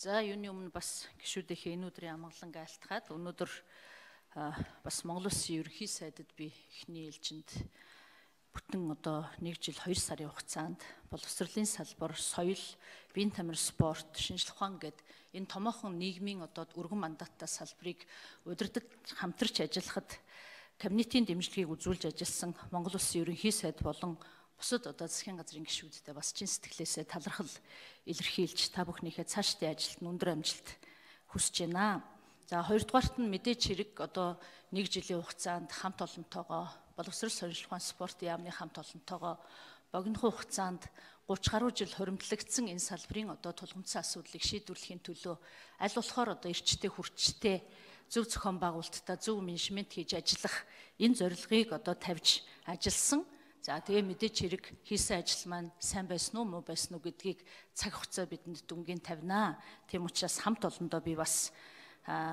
За юуны өмнө бас гişүүдийнхээ энэ өдрийн амгаланг айлтгаад өнөөдөр бас Монгол Улсын ерөнхий сайдд би эхний ээлжинд бүтэн одоо 1 жил 2 сарын хугацаанд боловсролын салбар, соёл, биеийн тамир спорт, шинжлэх ухаан гэд энэ томоохон нийгмийн одоо өргөн мандаттай салбарыг удирдах хамтарч ажиллахад кабинетийн дэмжлэгийг үзүүлж ажилласан Монгол Улсын ерөнхий сайд болон бусад одоо засгийн газрын гишүүдтэй бас чин сэтгэлээсээ талархал илэрхийлж та бүхнийхээ цаашдын ажилд өндөр амжилт хүсэж байна. За хоёрдугаарт нь мэдээч хэрэг одоо нэг жилийн хугацаанд хамт олонтойгоо боловсрол сонирхолтой спортын яамны хамт олонтойгоо богино хугацаанд 30 гаруй жил хуримтлагдсан энэ салбарын одоо тулгымцсан асуудлыг шийдвэрлэхийн төлөө аль болохоор одоо эрчтэй хүрчтэй зөв зохион байгуулалттай зөв менежмент хийж ажиллах энэ зорилгыг одоо тавьж ажилласан За тэгээ мэдээч хэрэг хийсэн ажил маань сайн байсан уу муу байсан уу гэдгийг цаг хугацаа бидэнд дүнгийн тавинаа. Тийм учраас хамт олондоо би бас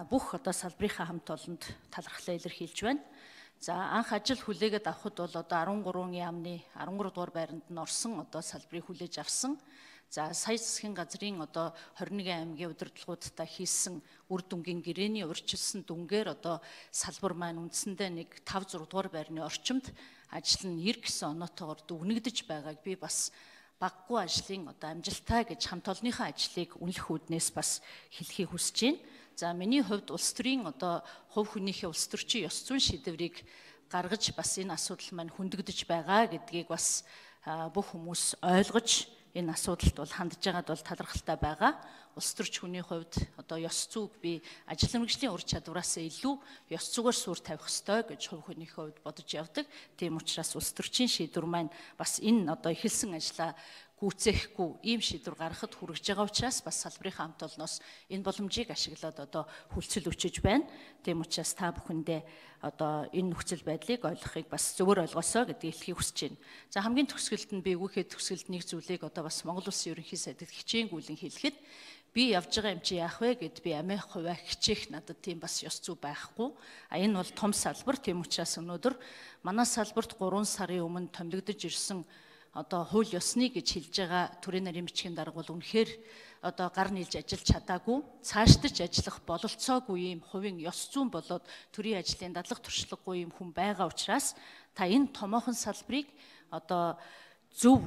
бүх одоо салбарынхаа хамт олонд талархлаа илэрхийлж байна. За анх ажил хүлээгээд авахд бол одоо 13-ын яамны 13 дугаар байранд нь орсон одоо салбарыг хүлээж авсан. За сая засгийн газрын одоо 21 аймгийн удирдлагуудтай хийсэн үр дүнгийн гэрээний урьдчилсан дүнгээр одоо салбар маань үндсэндээ нэг 5 6 дугаар байрны орчимд ажил нь 9 гэсэн оноотойгоор дүгнэгдэж байгааг би бас баггүй ажлын одоо амжилтаа гэж хамт олонныхаа ажлыг үнэлэх үүднээс бас хэлхийг хүсэж байна. За миний хувьд улс төрийн одоо хувь хүнийхээ улс төрчийн ёс зүйн шийдвэрийг гаргаж бас энэ асуудал маань хөндөгдөж байгаа гэдгийг бас бүх хүмүүс ойлгож энэ асуудалд бол хандж байгаад бол талархалтай байгаа. Улс төрч хүний хувьд одоо ёс зүг би ажил мэргэжлийн ур чадвараас илүү ёс зүгээр сүр тавих ёстой гэж хувь хүний хувьд бодож явдаг. Тийм учраас улс төрчийн шийдвэр маань бас энэ одоо эхэлсэн ажлаа гүцээхгүй ийм шийдвэр гаргахад хүрэж байгаа учраас бас салбарынхаа хамт олноос энэ боломжийг ашиглаад одоо хүлцэл өчөж байна. Тийм учраас та бүхэндээ одоо энэ нөхцөл байдлыг ойлгохыг бас зөвөр ойлгосоо гэдгийг хэлхийг хүсэж байна. За хамгийн төгсгөлд нь би өгөөхөд төгсгөлд нэг зүйлийг одоо бас Монгол Улсын ерөнхий сайдд хичээнгүүлэн хэлэхэд би явж байгаа юм чи яах вэ гэд би амиа хуваа хичээх надад тийм бас ёс зүй байхгүй. А энэ бол том салбар тийм учраас өнөөдөр манай салбарт 3 сарын өмнө томилогдож ирсэн одоо хууль ёсны гэж хэлж байгаа төрийн нарийн бичгийн дарга бол үнэхээр одоо гар нийлж ажиллаж чадаагүй цаашдаж ажиллах бололцоогүй юм хувийн ёс зүйн болоод төрийн ажлын дадлах туршлагагүй юм хүн байгаа учраас та энэ томоохон салбарыг одоо зөв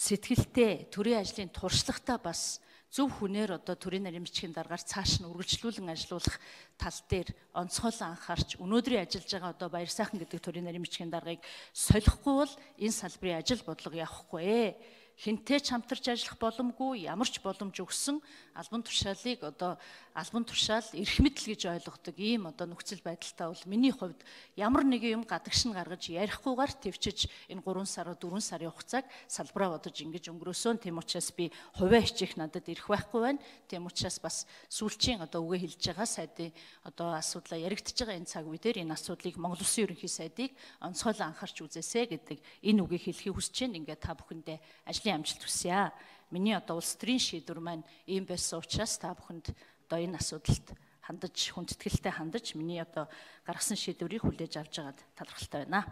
сэтгэлтэй төрийн ажлын туршлагатай бас зөв хүнээр одоо төрийн нарийн бичгийн даргаар цааш нь үргэлжлүүлэн ажиллуулах тал дээр онцгойлон анхаарч өнөөдрийн ажиллаж байгаа одоо баяр сайхан гэдэг төрийн нарийн бичгийн даргаыг солихгүй бол энэ салбарын ажил бодлого явахгүй ээ хинтэй ч хамтарч ажиллах боломгүй ямар ч боломж өгсөн албан тушаалыг одоо албан тушаал эрх мэдл гэж ойлгодог ийм одоо нөхцөл байдалтай бол миний хувьд ямар нэгэн юм гадагш нь гаргаж ярихгүйгээр төвчж энэ 3 сараа 4 сарын хугацааг салбараа бодож ингэж өнгөрөөсөн тийм учраас би хувиа хичих надад ирэх байхгүй байна тийм учраас бас сүүлчийн одоо үгээ хэлж байгаа сайдын одоо асуудлаа яригдчихж байгаа энэ цаг үе дээр энэ асуудлыг Монгол Улсын ерөнхий сайдыг онцгойлон анхаарч үзээсэй гэдэг энэ үгийг хэлхийг хүсэж байна. Ингээ та бүхэндээ ажлын ажлын амжилт хүсье. Миний одоо улс төрийн шийдвэр маань ийм байсан учраас та бүхэнд одоо энэ асуудалд хандаж хүндэтгэлтэй хандаж миний одоо гаргасан шийдвэрийг хүлээж авч байгаад талархалтай байна.